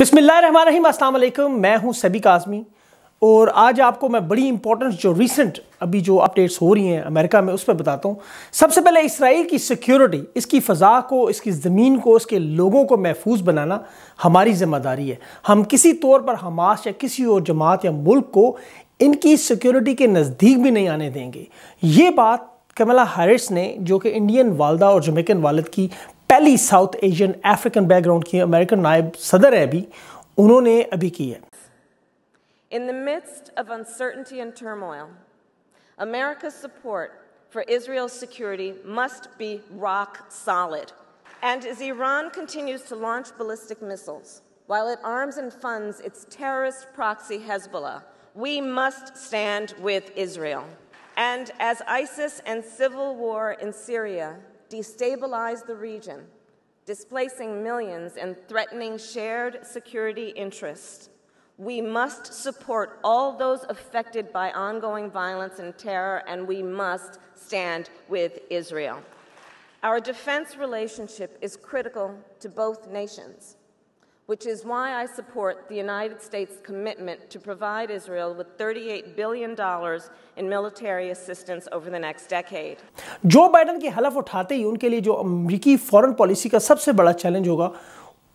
बिसमीम अल्लाम मैं हूं सबिक काजमी और आज आपको मैं बड़ी इंपॉर्टेंट जो रिसेंट अभी जो अपडेट्स हो रही हैं अमेरिका में उस पर बताता हूँ सबसे पहले इसराइल की सिक्योरिटी इसकी फ़ा को इसकी ज़मीन को इसके लोगों को महफूज बनाना हमारी ज़िम्मेदारी है हम किसी तौर पर हमास या किसी और जमात या मुल्क को इनकी सिक्योरिटी के नज़दीक भी नहीं आने देंगे ये बात कमला हैरिस ने जो कि इंडियन वालदा और जमेकन वालद की पहली साउथ एशियन अफ्रीकन बैकग्राउंड की अमेरिकन नायब सदर है अभी उन्होंने अभी की है In the midst of uncertainty and turmoil, America's support for Israel's security must be rock solid. And as Iran continues to launch ballistic missiles, while it arms and funds its terrorist proxy Hezbollah, we must stand with Israel. And as ISIS and civil war in Syria Destabilize the region, displacing millions and threatening shared security interests. We must support all those affected by ongoing violence and terror, and we must stand with Israel. Our defense relationship is critical to both nations. which is why I support the United States' commitment to provide Israel with $38 billion in military assistance over the next decade. Joe Biden की halaf uthate hi unke liye jo अमेरिकी foreign policy ka sabse bada challenge hoga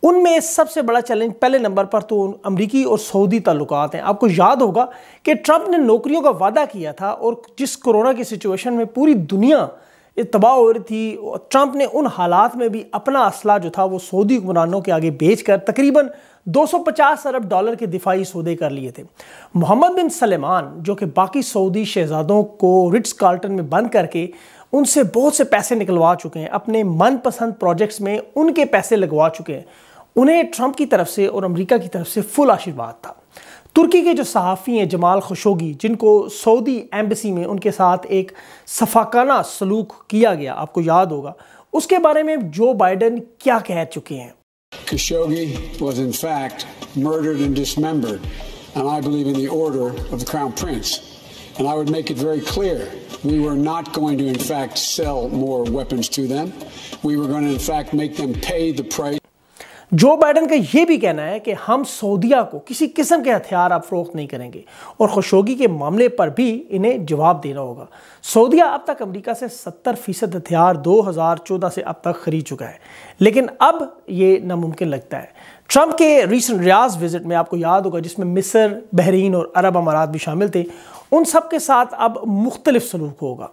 उनमें सबसे बड़ा challenge पहले number पर तो अमरीकी और सऊदी ताल्लुक हैं आपको याद होगा कि ट्रंप ने नौकरियों का वादा किया था और जिस कोरोना की सिचुएशन में पूरी दुनिया तबाह हो रही थी ट्रंप ने उन हालात में भी अपना असला जो था वो सऊदी हुक्मरानों के आगे बेचकर तकरीबन 250 अरब डॉलर के दिफाई सौदे कर लिए थे मोहम्मद बिन सलेमान जो कि बाकी सऊदी शहजादों को रिट्स कार्टन में बंद करके उनसे बहुत से पैसे निकलवा चुके हैं अपने मनपसंद प्रोजेक्ट्स में उनके पैसे लगवा चुके हैं उन्हें ट्रंप की तरफ से और अमेरिका की तरफ से फुल आशीर्वाद था तुर्की के जो सहाफ़ी हैं जमाल खशोगी जिनको सऊदी एम्बेसी में उनके साथ एक सफाकाना सलूक किया गया आपको याद होगा उसके बारे में जो बाइडन क्या कह चुके हैं Khashoggi was in fact murdered and dismembered, and I believe in the order of the Crown Prince. And I would make it very clear we were not going to, in fact, sell more weapons to them. We were going to, in fact, make them pay the price. जो Biden का यह भी कहना है कि हम सऊदीया को किसी किस्म के हथियार अब फरोख्त नहीं करेंगे और खुशोगी के मामले पर भी इन्हें जवाब देना होगा सऊदीया अब तक अमेरिका से 70 फीसद हथियार 2014 से अब तक खरीद चुका है लेकिन अब ये नामुमकिन लगता है ट्रंप के रिसेंट रियाज विजिट में आपको याद होगा जिसमें मिस्र बहरीन और अरब अमारात भी शामिल थे उन सब के साथ अब मुख्तलिफ सलूक होगा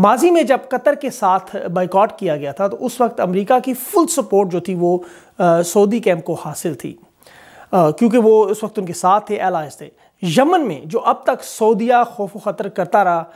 माजी में जब कतर के साथ बाइकआउट किया गया था तो उस वक्त अमरीका की फुल सपोर्ट जो थी वो सऊदी कैम्प को हासिल थी क्योंकि वो उस वक्त उनके साथ थे एलाइज थे यमन में जो अब तक सऊदिया खौफ खतर करता रहा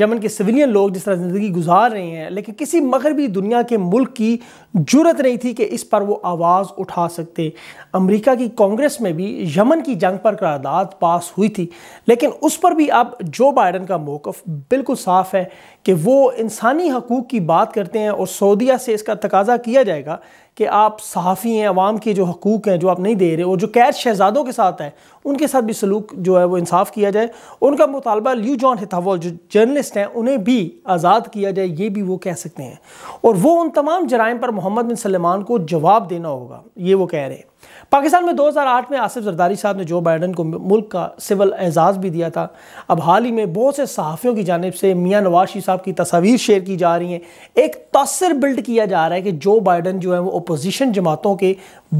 यमन के सिविलियन लोग जिस तरह ज़िंदगी गुजार रहे हैं लेकिन किसी मगरबी दुनिया के मुल्क की जरूरत नहीं थी कि इस पर वो आवाज़ उठा सकते अमेरिका की कांग्रेस में भी यमन की जंग पर करारदाद पास हुई थी लेकिन उस पर भी अब जो बाइडन का मौक़ बिल्कुल साफ़ है कि वो इंसानी हकूक़ की बात करते हैं और सऊदिया से इसका तकाजा किया जाएगा कि आप सहाफ़ी हैं अवाम के जो हकूक़ हैं जो आप नहीं दे रहे और जो कैद शहजादों के साथ हैं उनके साथ भी सलूक जो है वो इंसाफ किया जाए उनका मुतालबा ल्यू जॉन हिथावल जो जर्नलिस्ट हैं उन्हें भी आज़ाद किया जाए ये भी वो कह सकते हैं और वो उन तमाम जराइम पर मोहम्मद बिन सलमान को जवाब देना होगा ये वो कह रहे हैं पाकिस्तान में 2008 में आसिफ जरदारी साहब ने जो बाइडन को मुल्क का सिविल एजाज़ भी दिया था अब हाल ही में बहुत से सहाफ़ियों की जानब से मियाँ नवाज साहब की तस्वीर शेयर की जा रही हैं एक तसर बिल्ड किया जा रहा है कि जो बाइडन जो है वो अपोजिशन जमातों के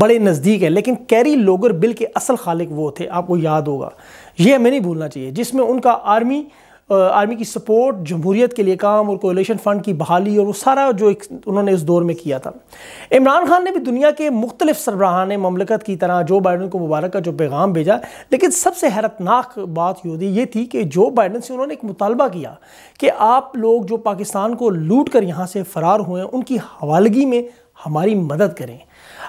बड़े नज़दीक है लेकिन कैरी लोगर बिल के असल खालिक वो थे आपको याद होगा ये हमें नहीं भूलना चाहिए जिसमें उनका आर्मी आर्मी की सपोर्ट जमहूरीत के लिए काम और कोलेशन फ़ंड की बहाली और वो सारा जो एक उन्होंने इस दौर में किया था इमरान खान ने भी दुनिया के मुख्तलिफ सरबराहान ममलकत की तरह जो बाइडन को मुबारक का जो पैगाम भेजा लेकिन सबसे हैरतनाक बात योदी ये थी कि जो बाइडन से उन्होंने एक मुतालबा किया कि आप लोग जो पाकिस्तान को लूट कर यहाँ से फ़रार हुए उनकी हवालगी में हमारी मदद करें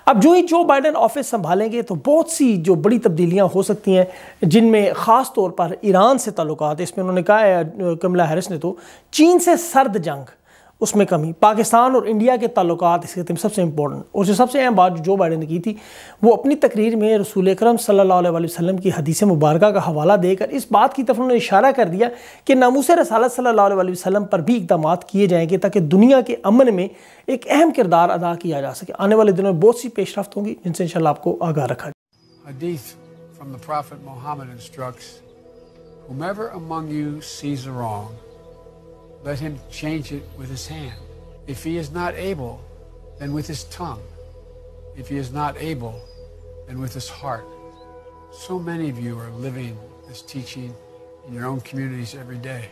अब जो ही जो बाइडन ऑफिस संभालेंगे तो बहुत सी जो बड़ी तब्दीलियां हो सकती हैं जिनमें ख़ास तौर पर ईरान से तल्लत इसमें उन्होंने कहा है कमला हैरिस ने तो चीन से सर्द जंग उसमें कमी पाकिस्तान और इंडिया के ताल्लुक इस खत्म सबसे इम्पोर्टेंट और जो सबसे अहम बात जो बाइडन ने की थी वो अपनी तकरीर में रसूल करम सल्ला वसलम की हदीस मुबारक का हवाला देकर इस बात की तरफ उन्होंने इशारा कर दिया कि नामूस रसालत सल्ला वसलम पर भी इकदाम किए जाएंगे ताकि दुनिया के अमन में एक अहम किरदार अदा किया जा सके आने वाले दिनों में बहुत सी पेशरफ होंगी जिनसे इन आपको आगाह रखा From the Prophet Muhammad instructs, Whomever among you sees a wrong, let him change it with his hand. If he is not able, then with his tongue. If he is not able, then with his heart. So many of you are living this teaching in your own communities every day.